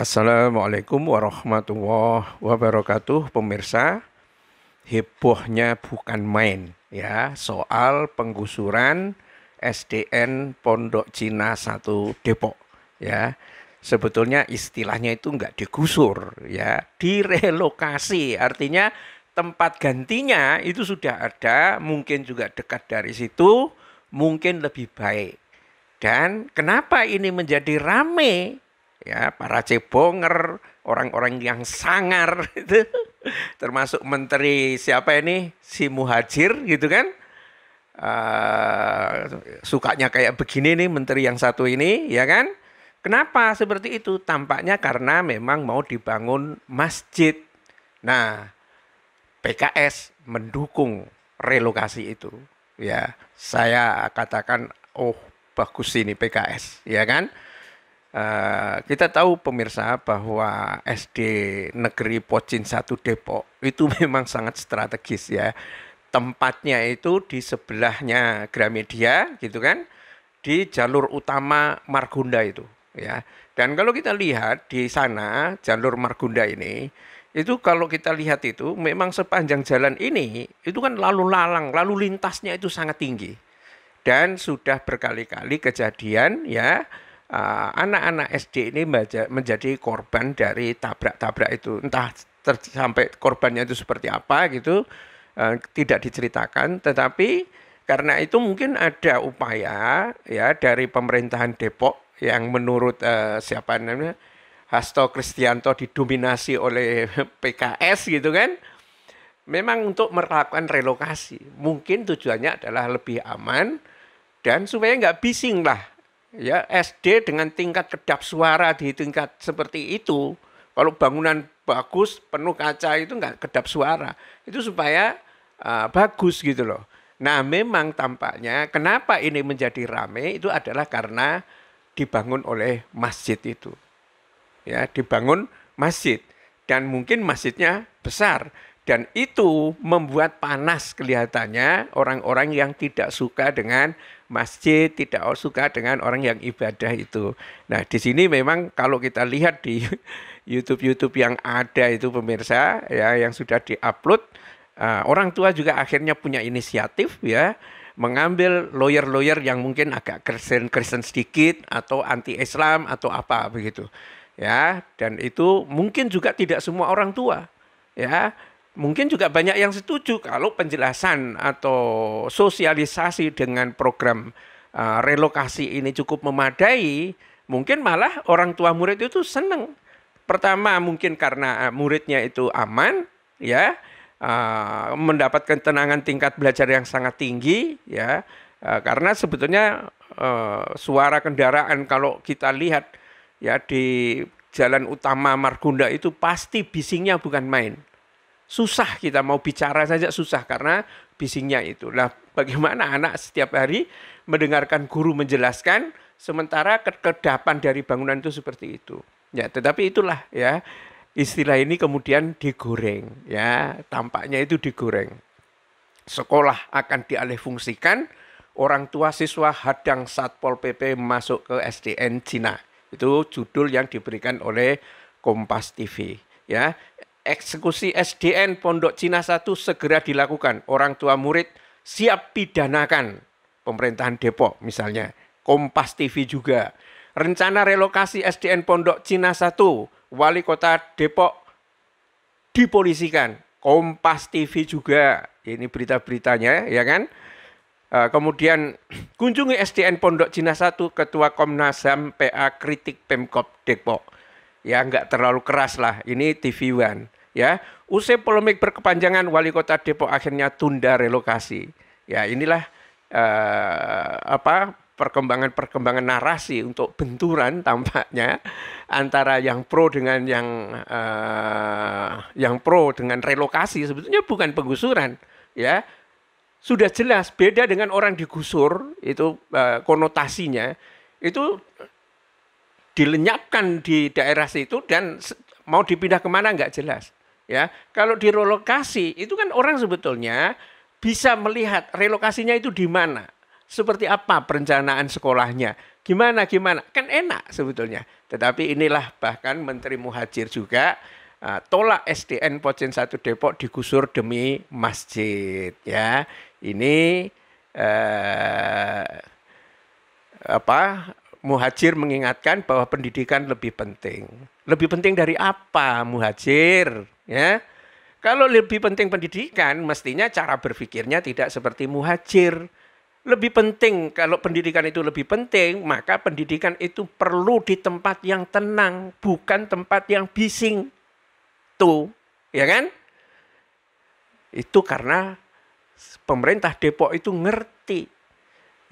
Assalamualaikum warahmatullahi wabarakatuh pemirsa. Hebohnya bukan main ya soal penggusuran SDN Pondok Cina 1 Depok ya. Sebetulnya istilahnya itu enggak digusur ya, direlokasi artinya tempat gantinya itu sudah ada, mungkin juga dekat dari situ, mungkin lebih baik. Dan kenapa ini menjadi rame ya para cebonger, orang-orang yang sangar itu termasuk menteri siapa ini si Muhajir gitu kan. Uh, sukanya kayak begini nih menteri yang satu ini ya kan. Kenapa seperti itu? Tampaknya karena memang mau dibangun masjid. Nah, PKS mendukung relokasi itu. Ya, saya katakan oh bagus ini PKS, ya kan? Uh, kita tahu pemirsa bahwa SD Negeri Pocin 1 Depok itu memang sangat strategis ya. Tempatnya itu di sebelahnya Gramedia gitu kan, di jalur utama Margunda itu ya. Dan kalau kita lihat di sana jalur Margunda ini itu kalau kita lihat itu memang sepanjang jalan ini itu kan lalu lalang, lalu lintasnya itu sangat tinggi. Dan sudah berkali-kali kejadian ya Eh, anak-anak uh, SD ini menjadi korban dari tabrak-tabrak itu entah sampai korbannya itu seperti apa gitu uh, tidak diceritakan tetapi karena itu mungkin ada upaya ya dari pemerintahan Depok yang menurut uh, siapa namanya Hasto Kristianto didominasi oleh PKS gitu kan memang untuk melakukan relokasi mungkin tujuannya adalah lebih aman dan supaya nggak bising lah ya SD dengan tingkat kedap suara di tingkat seperti itu kalau bangunan bagus penuh kaca itu nggak kedap suara itu supaya uh, bagus gitu loh nah memang tampaknya kenapa ini menjadi rame itu adalah karena dibangun oleh masjid itu ya dibangun masjid dan mungkin masjidnya besar dan itu membuat panas kelihatannya orang-orang yang tidak suka dengan masjid, tidak suka dengan orang yang ibadah itu. Nah, di sini memang kalau kita lihat di YouTube-YouTube yang ada itu pemirsa ya yang sudah diupload, uh, orang tua juga akhirnya punya inisiatif ya mengambil lawyer-lawyer yang mungkin agak Kristen-Kristen sedikit atau anti-Islam atau apa begitu. Ya, dan itu mungkin juga tidak semua orang tua. Ya, mungkin juga banyak yang setuju kalau penjelasan atau sosialisasi dengan program uh, relokasi ini cukup memadai, mungkin malah orang tua murid itu senang. Pertama mungkin karena eh, muridnya itu aman, ya uh, mendapatkan tenangan tingkat belajar yang sangat tinggi, ya uh, karena sebetulnya uh, suara kendaraan kalau kita lihat ya di jalan utama Margunda itu pasti bisingnya bukan main susah kita mau bicara saja susah karena bisingnya itu. Nah, bagaimana anak setiap hari mendengarkan guru menjelaskan sementara kedapan dari bangunan itu seperti itu. Ya, tetapi itulah ya istilah ini kemudian digoreng ya, tampaknya itu digoreng. Sekolah akan dialihfungsikan, orang tua siswa hadang Satpol PP masuk ke SDN Cina. Itu judul yang diberikan oleh Kompas TV ya eksekusi SDN Pondok Cina 1 segera dilakukan. Orang tua murid siap pidanakan. Pemerintahan Depok misalnya, Kompas TV juga. Rencana relokasi SDN Pondok Cina 1, wali kota Depok dipolisikan. Kompas TV juga, ini berita-beritanya ya kan. Eh, kemudian kunjungi SDN Pondok Cina 1, Ketua Komnas HAM PA kritik Pemkop Depok ya nggak terlalu keras lah. Ini TV One ya usai polemik berkepanjangan wali kota Depok akhirnya tunda relokasi ya inilah eh, apa perkembangan-perkembangan narasi untuk benturan tampaknya antara yang pro dengan yang eh, yang pro dengan relokasi sebetulnya bukan penggusuran ya sudah jelas beda dengan orang digusur itu eh, konotasinya itu dilenyapkan di daerah situ dan mau dipindah kemana nggak jelas ya kalau di relokasi itu kan orang sebetulnya bisa melihat relokasinya itu di mana seperti apa perencanaan sekolahnya gimana gimana kan enak sebetulnya tetapi inilah bahkan Menteri Muhajir juga uh, tolak SDN Pocin satu Depok digusur demi masjid ya ini uh, apa Muhajir mengingatkan bahwa pendidikan lebih penting. Lebih penting dari apa, Muhajir? Ya. Kalau lebih penting pendidikan, mestinya cara berpikirnya tidak seperti muhajir. Lebih penting, kalau pendidikan itu lebih penting, maka pendidikan itu perlu di tempat yang tenang, bukan tempat yang bising. Tuh, ya kan? Itu karena pemerintah Depok itu ngerti.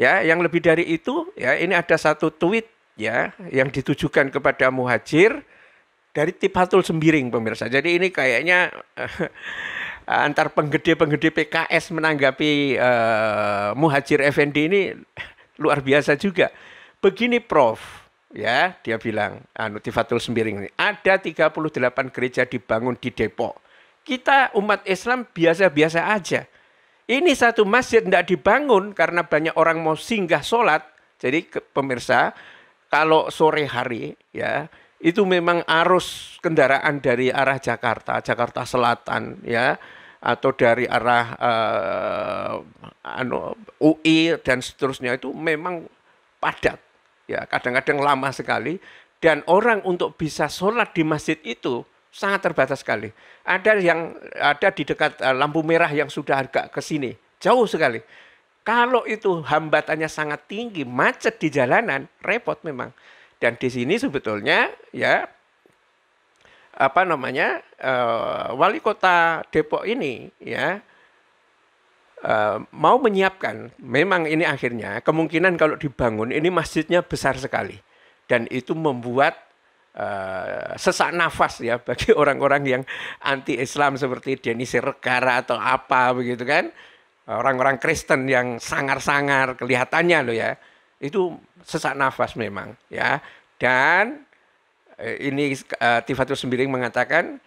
Ya, yang lebih dari itu, ya ini ada satu tweet ya yang ditujukan kepada muhajir dari tifatul Sembiring pemirsa. Jadi ini kayaknya uh, antar penggede-penggede PKS menanggapi uh, Muhajir Effendi ini luar biasa juga. Begini Prof, ya dia bilang, anu Tifatul Sembiring ini, ada 38 gereja dibangun di Depok. Kita umat Islam biasa-biasa aja. Ini satu masjid tidak dibangun karena banyak orang mau singgah sholat. Jadi pemirsa, kalau sore hari ya itu memang arus kendaraan dari arah Jakarta, Jakarta Selatan ya atau dari arah eh, anu, UI dan seterusnya itu memang padat ya kadang-kadang lama sekali dan orang untuk bisa sholat di masjid itu sangat terbatas sekali. Ada yang ada di dekat eh, lampu merah yang sudah agak ke sini, jauh sekali. Kalau itu hambatannya sangat tinggi, macet di jalanan, repot memang. Dan di sini sebetulnya ya apa namanya uh, wali kota Depok ini ya uh, mau menyiapkan. Memang ini akhirnya kemungkinan kalau dibangun ini masjidnya besar sekali dan itu membuat Uh, sesak nafas ya bagi orang-orang yang anti Islam seperti Denis Regara atau apa begitu kan orang-orang Kristen yang sangar-sangar kelihatannya loh ya itu sesak nafas memang ya dan eh, ini uh, Tifatul Sembiring mengatakan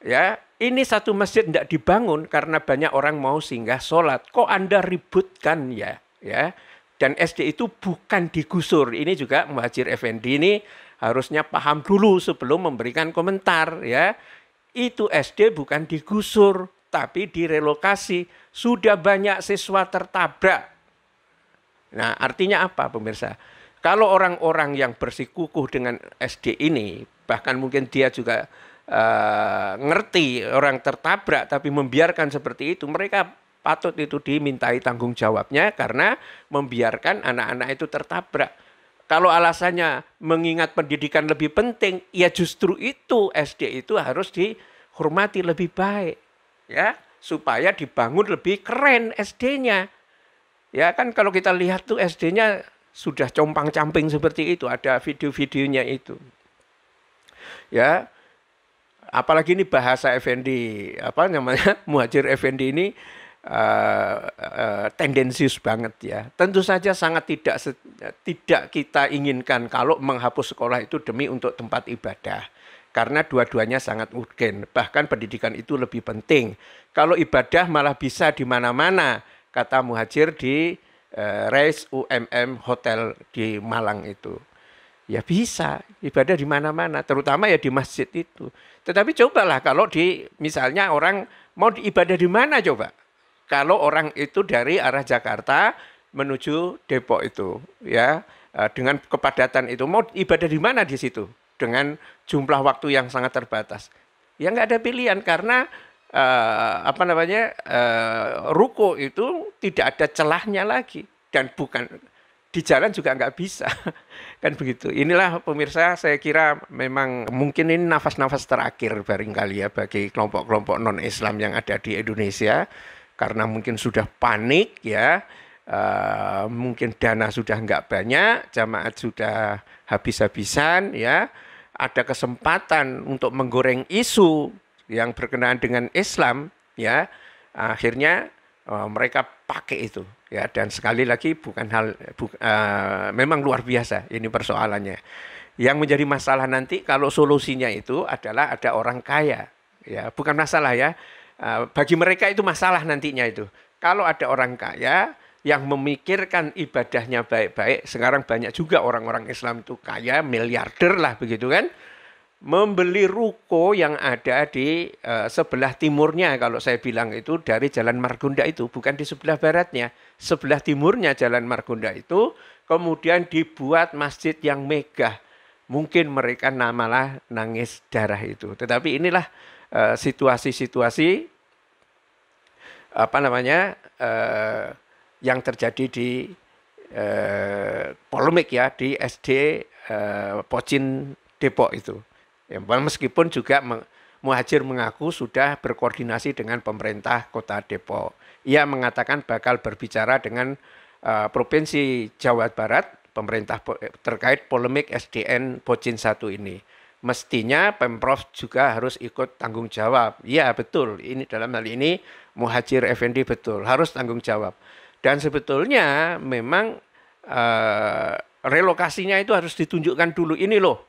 ya ini satu masjid tidak dibangun karena banyak orang mau singgah sholat kok anda ributkan ya ya dan SD itu bukan digusur ini juga Muhajir Effendi ini harusnya paham dulu sebelum memberikan komentar ya itu SD bukan digusur tapi direlokasi sudah banyak siswa tertabrak Nah, artinya apa pemirsa? Kalau orang-orang yang bersikukuh dengan SD ini, bahkan mungkin dia juga uh, ngerti orang tertabrak tapi membiarkan seperti itu, mereka patut itu dimintai tanggung jawabnya karena membiarkan anak-anak itu tertabrak. Kalau alasannya mengingat pendidikan lebih penting, ya justru itu SD itu harus dihormati lebih baik, ya supaya dibangun lebih keren SD-nya Ya kan kalau kita lihat tuh SD-nya sudah compang-camping seperti itu, ada video-videonya itu. Ya. Apalagi ini bahasa Effendi, apa namanya? Muhajir Effendi ini Uh, uh, tendensius banget ya. Tentu saja sangat tidak tidak kita inginkan kalau menghapus sekolah itu demi untuk tempat ibadah. Karena dua-duanya sangat urgen, bahkan pendidikan itu lebih penting. Kalau ibadah malah bisa di mana-mana kata muhajir di uh, eh, Reis UMM Hotel di Malang itu. Ya bisa, ibadah di mana-mana, terutama ya di masjid itu. Tetapi cobalah kalau di misalnya orang mau ibadah di mana coba? Kalau orang itu dari arah Jakarta menuju Depok itu, ya eh, dengan kepadatan itu mau ibadah di mana di situ dengan jumlah waktu yang sangat terbatas. Ya nggak ada pilihan karena uh, apa namanya uh, ruko itu tidak ada celahnya lagi dan bukan di jalan juga nggak bisa kan begitu inilah pemirsa saya kira memang mungkin ini nafas-nafas terakhir barangkali ya bagi kelompok-kelompok non Islam yang ada di Indonesia karena mungkin sudah panik ya uh, mungkin dana sudah nggak banyak jamaat sudah habis-habisan ya ada kesempatan untuk menggoreng isu yang berkenaan dengan Islam ya akhirnya uh, mereka pakai itu ya dan sekali lagi bukan hal bu, uh, eh, memang luar biasa ini persoalannya yang menjadi masalah nanti kalau solusinya itu adalah ada orang kaya ya bukan masalah ya uh, bagi mereka itu masalah nantinya itu kalau ada orang kaya yang memikirkan ibadahnya baik-baik sekarang banyak juga orang-orang Islam itu kaya miliarder lah begitu kan membeli ruko yang ada di uh, sebelah timurnya kalau saya bilang itu dari Jalan Margonda itu bukan di sebelah baratnya sebelah timurnya Jalan Margonda itu kemudian dibuat masjid yang megah mungkin mereka namalah nangis darah itu tetapi inilah situasi eh, situasi-situasi apa namanya uh, yang terjadi di uh, polemik ya di SD uh, Pocin Depok itu Ya, meskipun juga Muhajir mengaku sudah berkoordinasi dengan pemerintah Kota Depok. Ia mengatakan bakal berbicara dengan uh, Provinsi Jawa Barat, pemerintah eh, terkait polemik SDN Pocin 1 ini. Mestinya Pemprov juga harus ikut tanggung jawab. Ya betul, ini dalam hal ini Muhajir Effendi betul, harus tanggung jawab. Dan sebetulnya memang uh, relokasinya itu harus ditunjukkan dulu ini loh.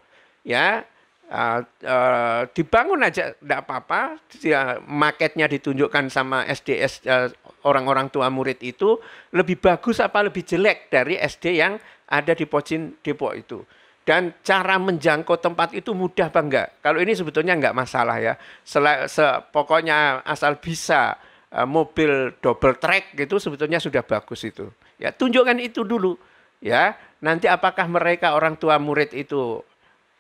Ya, Uh, dibangun aja tidak apa-apa ya, marketnya ditunjukkan sama SDS uh, eh, orang-orang tua murid itu lebih bagus apa lebih jelek dari SD yang ada di Pocin Depok itu dan cara menjangkau tempat itu mudah apa enggak kalau ini sebetulnya enggak masalah ya Sel se pokoknya asal bisa uh, mobil double track gitu sebetulnya sudah bagus itu ya tunjukkan itu dulu ya nanti apakah mereka orang tua murid itu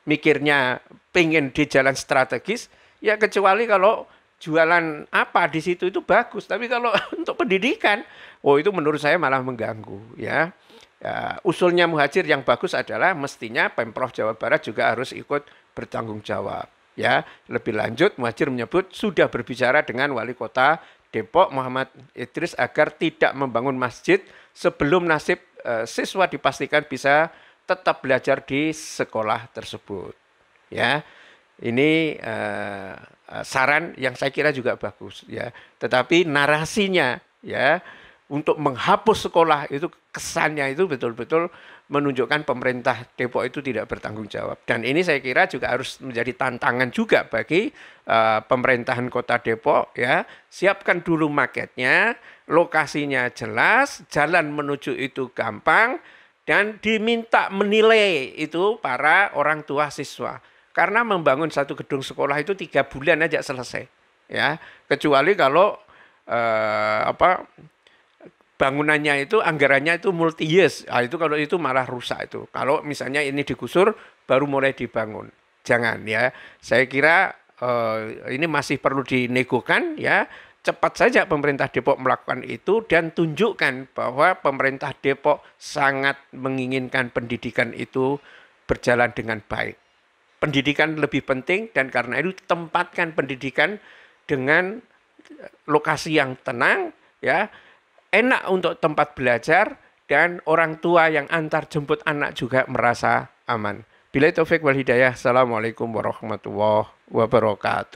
mikirnya pengen di jalan strategis, ya kecuali kalau jualan apa di situ itu bagus. Tapi kalau untuk pendidikan, oh itu menurut saya malah mengganggu ya. ya usulnya muhajir yang bagus adalah mestinya Pemprov Jawa Barat juga harus ikut bertanggung jawab. Ya, lebih lanjut Muhajir menyebut sudah berbicara dengan wali kota Depok Muhammad Idris agar tidak membangun masjid sebelum nasib eh, siswa dipastikan bisa tetap belajar di sekolah tersebut. Ya. Ini uh, saran yang saya kira juga bagus ya. Tetapi narasinya ya untuk menghapus sekolah itu kesannya itu betul-betul menunjukkan pemerintah Depok itu tidak bertanggung jawab dan ini saya kira juga harus menjadi tantangan juga bagi uh, pemerintahan kota Depok ya siapkan dulu marketnya lokasinya jelas jalan menuju itu gampang dan diminta menilai itu para orang tua siswa. Karena membangun satu gedung sekolah itu tiga bulan aja selesai. ya Kecuali kalau eh, apa bangunannya itu anggarannya itu multi years. Nah, itu kalau itu malah rusak itu. Kalau misalnya ini digusur baru mulai dibangun. Jangan ya. Saya kira eh, ini masih perlu dinegokan ya cepat saja pemerintah Depok melakukan itu dan tunjukkan bahwa pemerintah Depok sangat menginginkan pendidikan itu berjalan dengan baik. Pendidikan lebih penting dan karena itu tempatkan pendidikan dengan eh, lokasi yang tenang ya, enak untuk tempat belajar dan orang tua yang antar jemput anak juga merasa aman. Bila taufik wal hidayah. Assalamualaikum warahmatullahi wabarakatuh.